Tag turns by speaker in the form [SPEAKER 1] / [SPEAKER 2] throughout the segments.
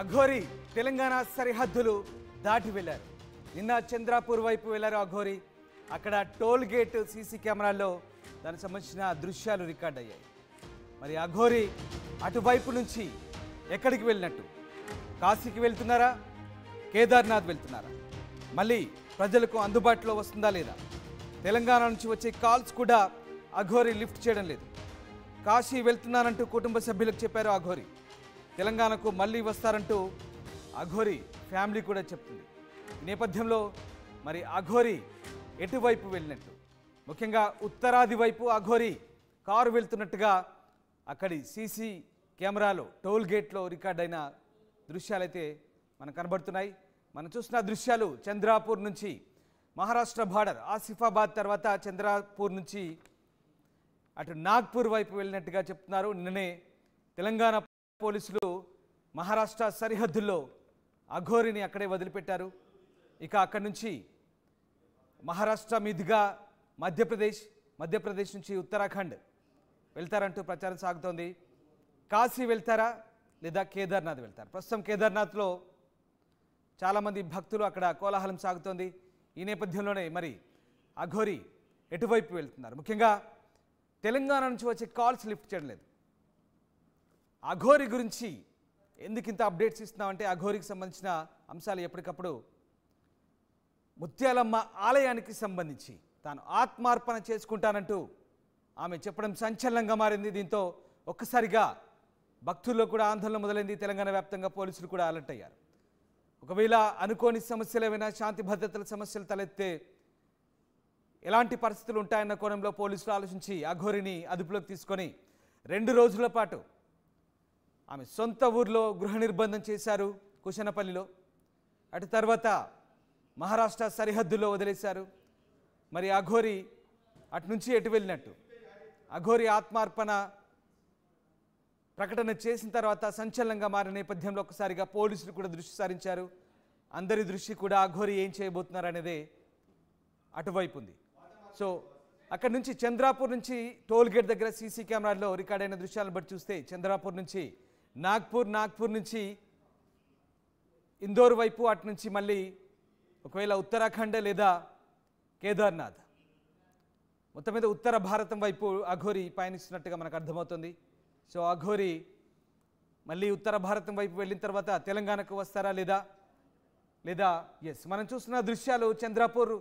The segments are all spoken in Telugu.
[SPEAKER 1] అఘోరి తెలంగాణ సరిహద్దులు దాటి వెళ్ళారు నిన్న చంద్రాపూర్ వైపు వెళ్ళారు అఘోరి అక్కడ టోల్ గేట్ సీసీ కెమెరాల్లో దానికి సంబంధించిన దృశ్యాలు రికార్డ్ అయ్యాయి మరి అఘోరి అటువైపు నుంచి ఎక్కడికి వెళ్ళినట్టు కాశీకి వెళ్తున్నారా కేదార్నాథ్ వెళ్తున్నారా మళ్ళీ ప్రజలకు అందుబాటులో వస్తుందా లేదా తెలంగాణ నుంచి వచ్చే కాల్స్ కూడా అఘోరి లిఫ్ట్ చేయడం లేదు కాశీ వెళ్తున్నానంటూ కుటుంబ సభ్యులకు చెప్పారు అఘోరి తెలంగాణకు మళ్ళీ వస్తారంటూ అఘోరి ఫ్యామిలీ కూడా చెప్తుంది ఈ నేపథ్యంలో మరి అఘోరి ఎటువైపు వెళ్ళినట్టు ముఖ్యంగా ఉత్తరాది వైపు అఘోరి కారు వెళ్తున్నట్టుగా అక్కడి సీసీ కెమెరాలో టోల్ గేట్లో రికార్డైన దృశ్యాలైతే మనకు కనబడుతున్నాయి మనం చూసిన దృశ్యాలు చంద్రాపూర్ నుంచి మహారాష్ట్ర బార్డర్ ఆసిఫాబాద్ తర్వాత చంద్రాపూర్ నుంచి అటు నాగ్పూర్ వైపు వెళ్ళినట్టుగా చెప్తున్నారు నిన్ననే తెలంగాణ పోలీసులు మహారాష్ట్ర సరిహద్దుల్లో అఘోరిని అక్కడే వదిలిపెట్టారు ఇక అక్కడి నుంచి మహారాష్ట్ర మీదుగా మధ్యప్రదేశ్ మధ్యప్రదేశ్ నుంచి ఉత్తరాఖండ్ వెళ్తారంటూ ప్రచారం సాగుతోంది కాశీ వెళ్తారా లేదా కేదార్నాథ్ వెళ్తారు ప్రస్తుతం కేదార్నాథ్లో చాలామంది భక్తులు అక్కడ కోలాహలం సాగుతోంది ఈ నేపథ్యంలోనే మరి అఘోరి ఎటువైపు వెళ్తున్నారు ముఖ్యంగా తెలంగాణ నుంచి వచ్చే కాల్స్ లిఫ్ట్ చేయడం లేదు అఘోరి గురించి ఎందుకు ఇంత అప్డేట్స్ ఇస్తున్నామంటే అఘోరికి సంబంధించిన అంశాలు ఎప్పటికప్పుడు ముత్యాలమ్మ ఆలయానికి సంబంధించి తాను ఆత్మార్పణ చేసుకుంటానంటూ ఆమె చెప్పడం సంచలనంగా మారింది దీంతో ఒక్కసారిగా భక్తుల్లో కూడా ఆందోళన మొదలైంది తెలంగాణ వ్యాప్తంగా పోలీసులు కూడా అలర్ట్ అయ్యారు ఒకవేళ అనుకోని సమస్యలు ఏమైనా శాంతి భద్రతల సమస్యలు తలెత్తే ఎలాంటి పరిస్థితులు ఉంటాయన్న కోణంలో పోలీసులు ఆలోచించి అఘోరిని అదుపులోకి తీసుకొని రెండు రోజుల పాటు ఆమె సొంత ఊర్లో గృహ నిర్బంధం చేశారు కుశనపల్లిలో అటు తర్వాత మహారాష్ట్ర సరిహద్దులో వదిలేశారు మరి అఘోరి అటు నుంచి ఎటు వెళ్ళినట్టు అఘోరి ఆత్మార్పణ ప్రకటన చేసిన తర్వాత సంచలనంగా మారిన నేపథ్యంలో ఒకసారిగా పోలీసులు కూడా దృష్టి సారించారు అందరి దృష్టి కూడా అఘోరి ఏం చేయబోతున్నారు అనేదే అటువైపు ఉంది సో అక్కడ నుంచి చంద్రాపూర్ నుంచి టోల్ గేట్ దగ్గర సీసీ కెమెరాల్లో రికార్డైన దృశ్యాలను బట్టి చూస్తే చంద్రాపూర్ నుంచి నాగ్పూర్ నాగ్పూర్ నుంచి ఇందోర్ వైపు అటు నుంచి మళ్ళీ ఒకవేళ ఉత్తరాఖండ్ లేదా కేదార్నాథ్ మొత్తం మీద ఉత్తర భారతం వైపు అఘోరి పయనిస్తున్నట్టుగా మనకు అర్థమవుతుంది సో అఘోరి మళ్ళీ ఉత్తర భారతం వైపు వెళ్ళిన తర్వాత తెలంగాణకు వస్తారా లేదా లేదా ఎస్ మనం చూస్తున్న దృశ్యాలు చంద్రాపూర్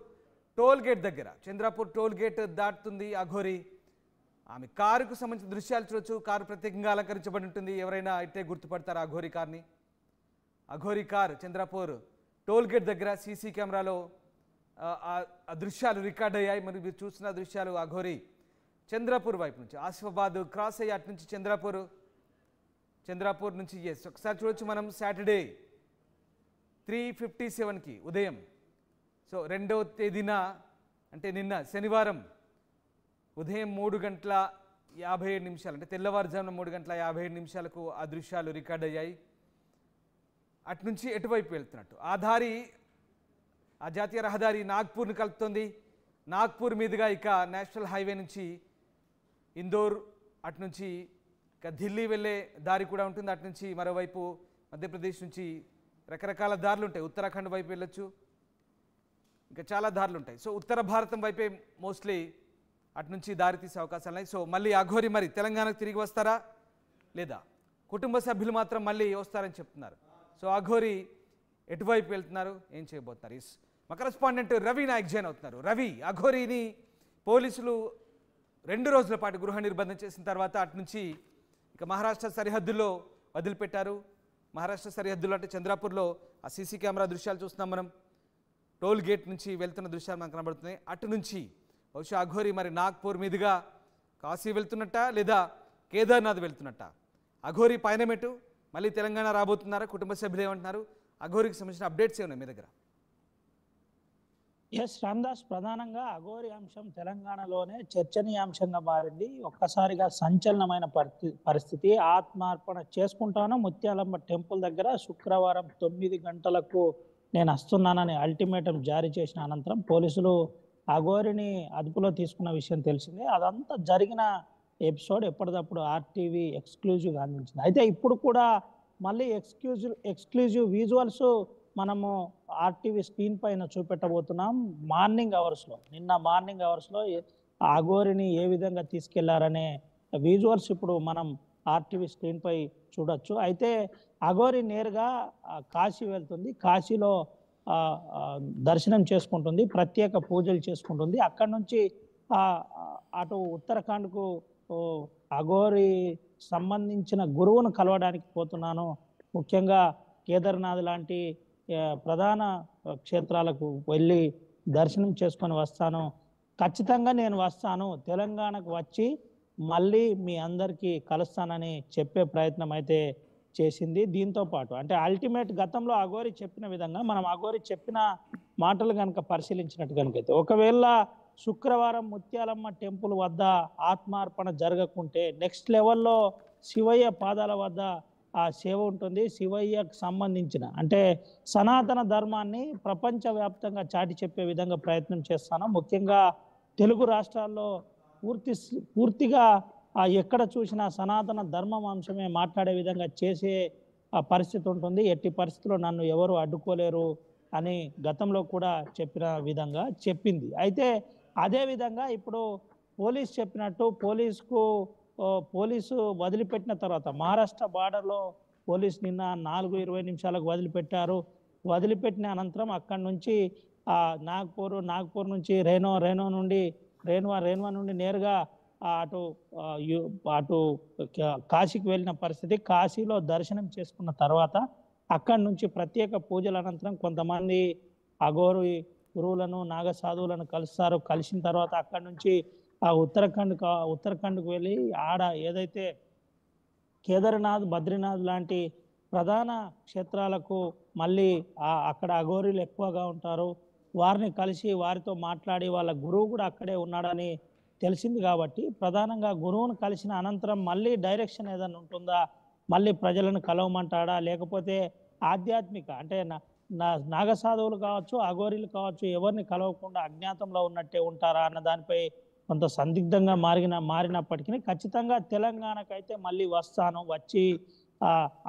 [SPEAKER 1] టోల్ గేట్ దగ్గర చంద్రాపూర్ టోల్ గేట్ దాటుతుంది అఘోరి ఆమె కారుకు సంబంధించిన దృశ్యాలు చూడొచ్చు కారు ప్రత్యేకంగా అలంకరించబడి ఉంటుంది ఎవరైనా అయితే గుర్తుపడతారు ఆ ఘోరీ కార్ని Aghori car Chandrapur toll gate దగ్గర సీసీ కెమెరాలో ఆ దృశ్యాలు రికార్డ్ అయ్యాయి మరి మీరు చూసిన దృశ్యాలు అఘోరీ చంద్రపూర్ వైపు నుంచి ఆసిఫాబాద్ క్రాస్ అయ్యి అటు నుంచి చంద్రపూర్ చంద్రపూర్ నుంచి ఎస్ ఒకసారి చూడొచ్చు మనం సాటర్డే త్రీ ఫిఫ్టీ సెవెన్కి ఉదయం సో రెండవ తేదీన అంటే నిన్న శనివారం ఉదయం మూడు గంటల యాభై ఏడు నిమిషాలు అంటే తెల్లవారుజామున మూడు గంటల యాభై ఏడు నిమిషాలకు ఆ దృశ్యాలు రికార్డ్ అయ్యాయి అటునుంచి ఎటువైపు వెళ్తున్నట్టు ఆ దారి ఆ జాతీయ రహదారి నాగ్పూర్ని కలుపుతుంది నాగ్పూర్ మీదుగా ఇక నేషనల్ హైవే నుంచి ఇందోర్ అటు నుంచి ఇక ఢిల్లీ వెళ్ళే దారి కూడా ఉంటుంది అటు నుంచి మరోవైపు మధ్యప్రదేశ్ నుంచి రకరకాల దారులు ఉంటాయి ఉత్తరాఖండ్ వైపు వెళ్ళొచ్చు ఇంకా చాలా దారులు ఉంటాయి సో ఉత్తర భారతం వైపే మోస్ట్లీ అటు నుంచి దారితీసే అవకాశాలు ఉన్నాయి సో మళ్ళీ అఘోరి మరి తెలంగాణకు తిరిగి వస్తారా లేదా కుటుంబ సభ్యులు మాత్రం మళ్ళీ వస్తారని చెప్తున్నారు సో అఘోరి ఎటువైపు వెళ్తున్నారు ఏం చేయబోతున్నారు ఇస్ మా కరెస్పాండెంట్ రవి నాయక్ జైన్ అవుతున్నారు రవి అఘోరిని పోలీసులు రెండు రోజుల పాటు గృహ నిర్బంధం చేసిన తర్వాత అటు నుంచి ఇక మహారాష్ట్ర సరిహద్దుల్లో వదిలిపెట్టారు మహారాష్ట్ర సరిహద్దులో అంటే చంద్రాపూర్లో ఆ సీసీ కెమెరా దృశ్యాలు చూస్తున్నాం మనం టోల్ గేట్ నుంచి వెళ్తున్న దృశ్యాలు మనకు కనబడుతున్నాయి అటు నుంచి బహుశా అఘోరి మరి నాగ్పూర్ మీదుగా కాశీ వెళ్తున్నట్ట లేదా కేదార్నాథ్ వెళ్తున్నట్ట అఘోరి పయనమెటు మళ్ళీ తెలంగాణ రాబోతున్నారా కుటుంబ సభ్యులు ఏమంటున్నారు అఘోరికి సంబంధించిన అప్డేట్స్ ఏమున్నాయి మీ దగ్గర
[SPEAKER 2] ఎస్ రామ్దాస్ ప్రధానంగా అఘోరి అంశం తెలంగాణలోనే చర్చనీయాంశంగా మారింది ఒక్కసారిగా సంచలనమైన పరిస్థితి ఆత్మార్పణ చేసుకుంటాను ముత్యాలమ్మ టెంపుల్ దగ్గర శుక్రవారం తొమ్మిది గంటలకు నేను వస్తున్నానని అల్టిమేటం జారీ చేసిన అనంతరం పోలీసులు అఘోరిని అదుపులో తీసుకున్న విషయం తెలిసిందే అదంతా జరిగిన ఎపిసోడ్ ఎప్పటికప్పుడు ఆర్టీవీ ఎక్స్క్లూజివ్గా అందించింది అయితే ఇప్పుడు కూడా మళ్ళీ ఎక్స్క్లూజివ్ ఎక్స్క్లూజివ్ విజువల్స్ మనము ఆర్టీవీ స్క్రీన్ పైన చూపెట్టబోతున్నాం మార్నింగ్ అవర్స్లో నిన్న మార్నింగ్ అవర్స్లో అఘోరిని ఏ విధంగా తీసుకెళ్లారనే విజువల్స్ ఇప్పుడు మనం ఆర్టీవీ స్క్రీన్పై చూడొచ్చు అయితే అఘోరి నేరుగా కాశీ వెళ్తుంది కాశీలో దర్శనం చేసుకుంటుంది ప్రత్యేక పూజలు చేసుకుంటుంది అక్కడి నుంచి అటు ఉత్తరాఖండ్కు అఘోరి సంబంధించిన గురువును కలవడానికి పోతున్నాను ముఖ్యంగా కేదార్నాథ్ లాంటి ప్రధాన క్షేత్రాలకు వెళ్ళి దర్శనం చేసుకొని వస్తాను ఖచ్చితంగా నేను వస్తాను తెలంగాణకు వచ్చి మళ్ళీ మీ అందరికీ కలుస్తానని చెప్పే ప్రయత్నం అయితే చేసింది దీంతో పాటు అంటే అల్టిమేట్ గతంలో అఘోరి చెప్పిన విధంగా మనం అఘోరి చెప్పిన మాటలు కనుక పరిశీలించినట్టు కనుకైతే ఒకవేళ శుక్రవారం ముత్యాలమ్మ టెంపుల్ వద్ద ఆత్మార్పణ జరగకుంటే నెక్స్ట్ లెవెల్లో శివయ్య పాదాల వద్ద ఆ సేవ ఉంటుంది శివయ్యకు సంబంధించిన అంటే సనాతన ధర్మాన్ని ప్రపంచవ్యాప్తంగా చాటి చెప్పే విధంగా ప్రయత్నం చేస్తాను ముఖ్యంగా తెలుగు రాష్ట్రాల్లో పూర్తి పూర్తిగా ఆ ఎక్కడ చూసినా సనాతన ధర్మం అంశమే మాట్లాడే విధంగా చేసే పరిస్థితి ఉంటుంది ఎట్టి పరిస్థితుల్లో నన్ను ఎవరు అడ్డుకోలేరు అని గతంలో కూడా చెప్పిన విధంగా చెప్పింది అయితే అదే విధంగా ఇప్పుడు పోలీస్ చెప్పినట్టు పోలీసుకు పోలీసు వదిలిపెట్టిన తర్వాత మహారాష్ట్ర బార్డర్లో పోలీస్ నిన్న నాలుగు ఇరవై నిమిషాలకు వదిలిపెట్టారు వదిలిపెట్టిన అనంతరం అక్కడి నుంచి నాగ్పూర్ నాగ్పూర్ నుంచి రేనో రేనో నుండి రేణువా రేణువా నుండి నేరుగా అటు అటు కాశీకి వెళ్ళిన పరిస్థితి కాశీలో దర్శనం చేసుకున్న తర్వాత అక్కడి నుంచి ప్రత్యేక పూజల అనంతరం కొంతమంది అఘోరు గురువులను నాగ సాధువులను కలుస్తారు కలిసిన తర్వాత అక్కడి నుంచి ఆ ఉత్తరాఖండ్ ఉత్తరాఖండ్కు వెళ్ళి ఆడ ఏదైతే కేదార్నాథ్ బద్రీనాథ్ లాంటి ప్రధాన క్షేత్రాలకు మళ్ళీ అక్కడ అఘోరీలు ఎక్కువగా ఉంటారు వారిని కలిసి వారితో మాట్లాడి వాళ్ళ గురువు కూడా అక్కడే ఉన్నాడని తెలిసింది కాబట్టి ప్రధానంగా గురువును కలిసిన అనంతరం మళ్ళీ డైరెక్షన్ ఏదైనా ఉంటుందా మళ్ళీ ప్రజలను కలవమంటాడా లేకపోతే ఆధ్యాత్మిక అంటే నా నాగసాధువులు కావచ్చు అఘోరీలు కావచ్చు ఎవరిని కలవకుండా అజ్ఞాతంలో ఉన్నట్టే ఉంటారా అన్న దానిపై కొంత సందిగ్ధంగా మారిన మారినప్పటికీ ఖచ్చితంగా తెలంగాణకైతే మళ్ళీ వస్తాను వచ్చి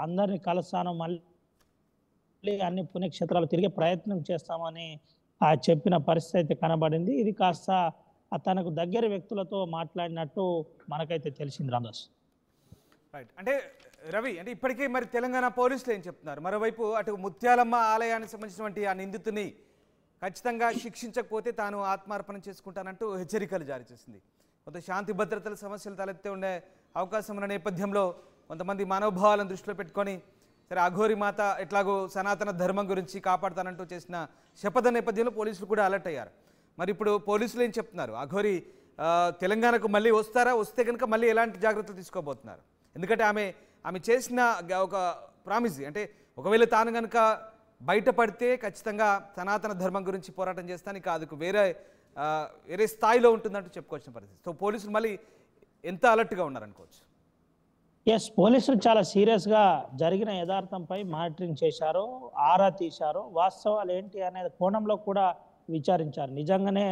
[SPEAKER 2] అందరిని కలుస్తాను మళ్ళీ అన్ని పుణ్యక్షేత్రాలు తిరిగే ప్రయత్నం చేస్తామని చెప్పిన పరిస్థితి అయితే కనబడింది ఇది కాస్త తనకు దగ్గర వ్యక్తులతో మాట్లాడినట్టు మనకైతే తెలిసింది రామదాస్
[SPEAKER 1] రైట్ అంటే రవి అంటే ఇప్పటికే మరి తెలంగాణ పోలీసులు ఏం చెప్తున్నారు మరోవైపు అటు ముత్యాలమ్మ ఆలయానికి సంబంధించినటువంటి ఆ నిందితుని ఖచ్చితంగా శిక్షించకపోతే తాను ఆత్మార్పణ చేసుకుంటానంటూ హెచ్చరికలు జారీ చేసింది కొంత శాంతి భద్రతల సమస్యలు తలెత్తే ఉండే అవకాశం ఉన్న నేపథ్యంలో కొంతమంది మనోభావాలను దృష్టిలో పెట్టుకొని సరే అఘోరి మాత ఎట్లాగో సనాతన ధర్మం గురించి కాపాడుతానంటూ చేసిన శపథ నేపథ్యంలో పోలీసులు కూడా అలర్ట్ అయ్యారు మరి ఇప్పుడు పోలీసులు ఏం చెప్తున్నారు అఘోరి తెలంగాణకు మళ్ళీ వస్తారా వస్తే కనుక మళ్ళీ ఎలాంటి జాగ్రత్తలు తీసుకోబోతున్నారు ఎందుకంటే ఆమె ఆమె చేసిన ఒక ప్రామిస్ అంటే ఒకవేళ తాను కనుక బయటపడితే ఖచ్చితంగా సనాతన ధర్మం గురించి పోరాటం ఇక అది వేరే వేరే స్థాయిలో ఉంటుందంటూ చెప్పుకోవచ్చిన పరిస్థితి సో పోలీసులు మళ్ళీ ఎంత అలర్ట్గా ఉన్నారనుకోవచ్చు
[SPEAKER 2] ఎస్ పోలీసులు చాలా సీరియస్గా జరిగిన యథార్థంపై మానిటరింగ్ చేశారు ఆరా తీశారు వాస్తవాలు ఏంటి అనే కోణంలో కూడా విచారించారు నిజంగానే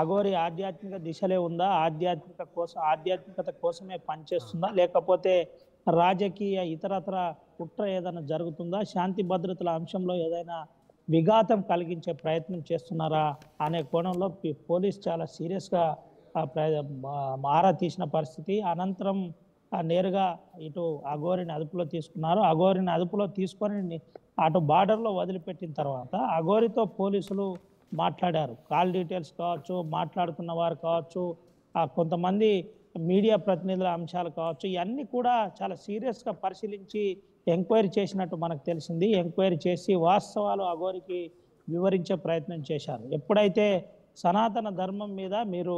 [SPEAKER 2] అఘోరి ఆధ్యాత్మిక దిశలే ఉందా ఆధ్యాత్మిక కోసం ఆధ్యాత్మికత కోసమే పనిచేస్తుందా లేకపోతే రాజకీయ ఇతరత్ర కుట్ర ఏదైనా జరుగుతుందా శాంతి భద్రతల అంశంలో ఏదైనా విఘాతం కలిగించే ప్రయత్నం చేస్తున్నారా అనే కోణంలో పోలీస్ చాలా సీరియస్గా ఆరా తీసిన పరిస్థితి అనంతరం నేరుగా ఇటు అఘోరిని అదుపులో తీసుకున్నారు అఘోరిని అదుపులో తీసుకొని అటు బార్డర్లో వదిలిపెట్టిన తర్వాత అఘోరితో పోలీసులు మాట్లాడారు కాల్ డీటెయిల్స్ కావచ్చు మాట్లాడుతున్న వారు కావచ్చు కొంతమంది మీడియా ప్రతినిధుల అంశాలు కావచ్చు ఇవన్నీ కూడా చాలా సీరియస్గా పరిశీలించి ఎంక్వైరీ చేసినట్టు మనకు తెలిసింది ఎంక్వైరీ చేసి వాస్తవాలు అగోరికి వివరించే ప్రయత్నం చేశారు ఎప్పుడైతే సనాతన ధర్మం మీద మీరు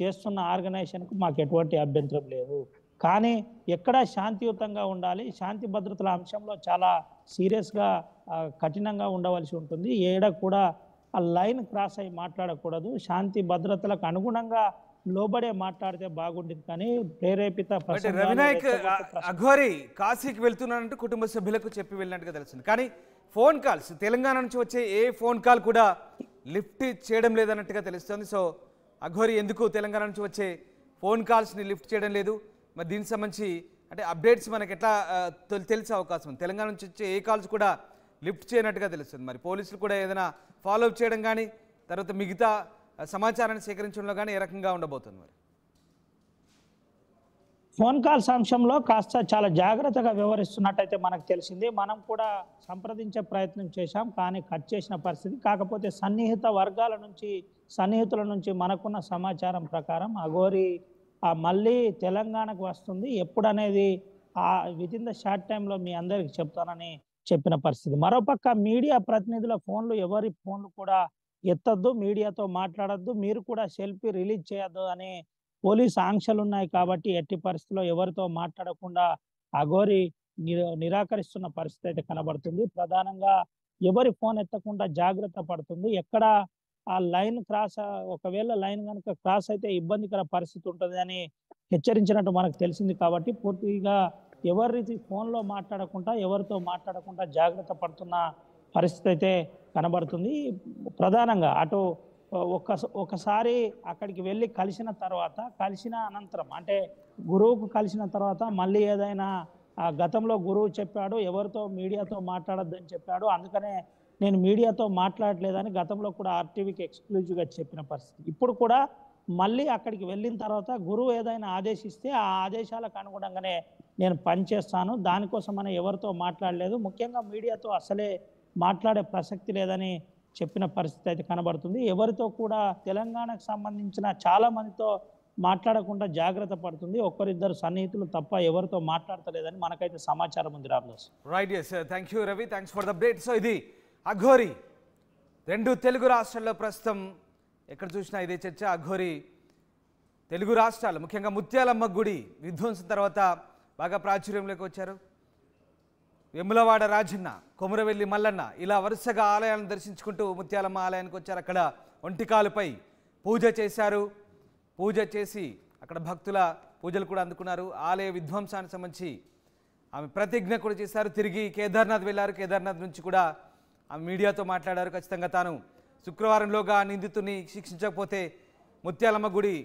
[SPEAKER 2] చేస్తున్న ఆర్గనైజేషన్కు మాకు ఎటువంటి అభ్యంతరం లేదు కానీ ఎక్కడ శాంతియుతంగా ఉండాలి శాంతి భద్రతల అంశంలో చాలా సీరియస్గా కఠినంగా ఉండవలసి ఉంటుంది ఏడ కూడా ఆ లైన్ క్రాస్ అయ్యి మాట్లాడకూడదు శాంతి భద్రతలకు అనుగుణంగా లోబడే మాట్లాడితే బాగుండేది కానీ ప్రేరేపిత రవినాయక్ అఘోరి
[SPEAKER 1] కాశీకి వెళ్తున్నానంటూ కుటుంబ సభ్యులకు చెప్పి వెళ్ళినట్టుగా తెలిసింది కానీ ఫోన్ కాల్స్ తెలంగాణ నుంచి వచ్చే ఏ ఫోన్ కాల్ కూడా లిఫ్ట్ చేయడం లేదన్నట్టుగా తెలుస్తుంది సో అఘోరి ఎందుకు తెలంగాణ నుంచి వచ్చే ఫోన్ కాల్స్ని లిఫ్ట్ చేయడం లేదు మరి దీనికి సంబంధించి అంటే అప్డేట్స్ మనకి ఎట్లా తెలిసే అవకాశం తెలంగాణ నుంచి వచ్చే ఏ కాల్స్ కూడా లిఫ్ట్ చేయనట్టుగా తెలుస్తుంది మరి పోలీసులు కూడా ఏదైనా ఫాలో అప్ చేయడం కానీ తర్వాత మిగతా సమాచారాన్ని సేకరించడంలో కానీ ఏ రకంగా ఉండబోతుంది మరి
[SPEAKER 2] ఫోన్ కాల్స్ అంశంలో కాస్త చాలా జాగ్రత్తగా వివరిస్తున్నట్టయితే
[SPEAKER 1] మనకు తెలిసింది మనం కూడా
[SPEAKER 2] సంప్రదించే ప్రయత్నం చేశాం కానీ కట్ చేసిన పరిస్థితి కాకపోతే సన్నిహిత వర్గాల నుంచి సన్నిహితుల నుంచి మనకున్న సమాచారం ప్రకారం అఘోరి మళ్ళీ తెలంగాణకు వస్తుంది ఎప్పుడనేది ఇన్ ద షార్ట్ టైంలో మీ అందరికి చెప్తానని చెప్పిన పరిస్థితి మరోపక్క మీడియా ప్రతినిధుల ఫోన్లు ఎవరి ఫోన్లు కూడా ఎత్తద్దు మీడియాతో మాట్లాడద్దు మీరు కూడా సెల్ఫీ రిలీజ్ చేయొద్దు అనే పోలీస్ ఆంక్షలు ఉన్నాయి కాబట్టి ఎట్టి పరిస్థితిలో ఎవరితో మాట్లాడకుండా అఘోరి నిరాకరిస్తున్న పరిస్థితి అయితే కనబడుతుంది ప్రధానంగా ఎవరి ఫోన్ ఎత్తకుండా జాగ్రత్త పడుతుంది ఎక్కడ ఆ లైన్ క్రాస్ ఒకవేళ లైన్ కనుక క్రాస్ అయితే ఇబ్బందికర పరిస్థితి ఉంటుంది అని హెచ్చరించినట్టు మనకు తెలిసింది కాబట్టి పూర్తిగా ఎవరి ఫోన్లో మాట్లాడకుండా ఎవరితో మాట్లాడకుండా జాగ్రత్త పడుతున్న పరిస్థితి అయితే కనబడుతుంది ప్రధానంగా అటు ఒక్క ఒకసారి అక్కడికి వెళ్ళి కలిసిన తర్వాత కలిసిన అనంతరం అంటే గురువుకు కలిసిన తర్వాత మళ్ళీ ఏదైనా ఆ గతంలో గురువు చెప్పాడు ఎవరితో మీడియాతో మాట్లాడొద్దని చెప్పాడు అందుకనే నేను మీడియాతో మాట్లాడలేదని గతంలో కూడా ఆర్టీవీకి ఎక్స్క్లూజివ్గా చెప్పిన పరిస్థితి ఇప్పుడు కూడా మళ్ళీ అక్కడికి వెళ్ళిన తర్వాత గురువు ఏదైనా ఆదేశిస్తే ఆ ఆదేశాలకు అనుగుణంగానే నేను పనిచేస్తాను దానికోసం మనం ఎవరితో మాట్లాడలేదు ముఖ్యంగా మీడియాతో అసలే మాట్లాడే ప్రసక్తి లేదని చెప్పిన పరిస్థితి అయితే కనబడుతుంది ఎవరితో కూడా తెలంగాణకు సంబంధించిన చాలామందితో మాట్లాడకుండా జాగ్రత్త పడుతుంది ఒక్కరిద్దరు సన్నిహితులు తప్ప ఎవరితో మాట్లాడతలేదని
[SPEAKER 1] మనకైతే సమాచారం ఉంది Ramdas right yes thank you Ravi thanks for the update so ఇది అఘోరి రెండు తెలుగు రాష్ట్రాల్లో ప్రస్తుతం ఎక్కడ చూసినా ఇదే చర్చ అఘోరి తెలుగు రాష్ట్రాలు ముఖ్యంగా ముత్యాలమ్మ గుడి విధ్వంసం తర్వాత బాగా ప్రాచుర్యంలోకి వచ్చారు వెములవాడ రాజన్న కొమురవెల్లి మల్లన్న ఇలా వరుసగా ఆలయాలను దర్శించుకుంటూ ముత్యాలమ్మ ఆలయానికి వచ్చారు అక్కడ ఒంటికాలుపై పూజ చేశారు పూజ చేసి అక్కడ భక్తుల పూజలు కూడా అందుకున్నారు ఆలయ విధ్వంసానికి సంబంధించి ఆమె ప్రతిజ్ఞ కూడా చేశారు తిరిగి కేదార్నాథ్ వెళ్ళారు కేదార్నాథ్ నుంచి కూడా ఆమె మీడియాతో మాట్లాడారు ఖచ్చితంగా తాను శుక్రవారంలోగా నిందితుని శిక్షించకపోతే ముత్యాలమ్మ గుడి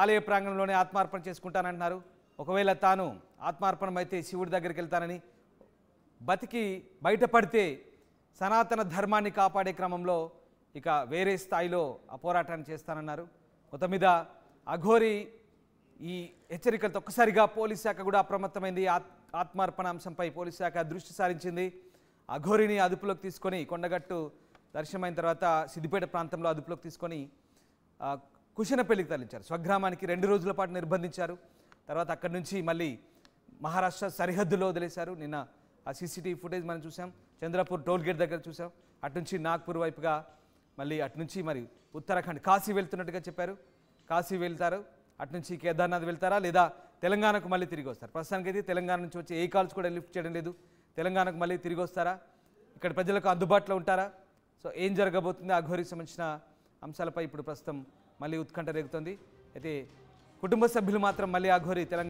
[SPEAKER 1] ఆలయ ప్రాంగణంలోనే ఆత్మార్పణ చేసుకుంటానంటున్నారు ఒకవేళ తాను ఆత్మార్పణమైతే శివుడి దగ్గరికి వెళ్తానని బతికి బయటపడితే సనాతన ధర్మాన్ని కాపాడే క్రమంలో ఇక వేరే స్థాయిలో ఆ పోరాటాన్ని చేస్తానన్నారు కొత్త మీద అఘోరి ఈ హెచ్చరికలతో ఒక్కసారిగా పోలీస్ శాఖ కూడా అప్రమత్తమైంది ఆత్మార్పణ అంశంపై పోలీస్ శాఖ దృష్టి సారించింది అఘోరిని అదుపులోకి తీసుకొని కొండగట్టు దర్శనమైన తర్వాత సిద్దిపేట ప్రాంతంలో అదుపులోకి తీసుకొని కుషనపల్లికి తరలించారు స్వగ్రామానికి రెండు రోజుల పాటు నిర్బంధించారు తర్వాత అక్కడి నుంచి మళ్ళీ మహారాష్ట్ర సరిహద్దులో వదిలేశారు నిన్న ఆ సీసీటీవీ ఫుటేజ్ మనం చూసాం చంద్రపూర్ టోల్ గేట్ దగ్గర చూసాం అటు నుంచి నాగ్పూర్ వైపుగా మళ్ళీ అటు నుంచి మరి ఉత్తరాఖండ్ కాశీ వెళ్తున్నట్టుగా చెప్పారు కాశీ వెళ్తారు అటు నుంచి కేదార్నాథ్ వెళ్తారా లేదా తెలంగాణకు మళ్ళీ తిరిగి వస్తారు ప్రస్తుతానికి అయితే తెలంగాణ నుంచి వచ్చి ఏ కాల్స్ కూడా లిఫ్ట్ చేయడం లేదు తెలంగాణకు మళ్ళీ తిరిగి వస్తారా ఇక్కడ ప్రజలకు అందుబాటులో ఉంటారా సో ఏం జరగబోతుంది ఆ ఘోరికి సంబంధించిన అంశాలపై ఇప్పుడు ప్రస్తుతం మళ్ళీ ఉత్కంఠ రేగుతుంది అయితే కుటుంబ సభ్యులు మాత్రం మళ్ళీ ఆ ఘోరి తెలంగాణ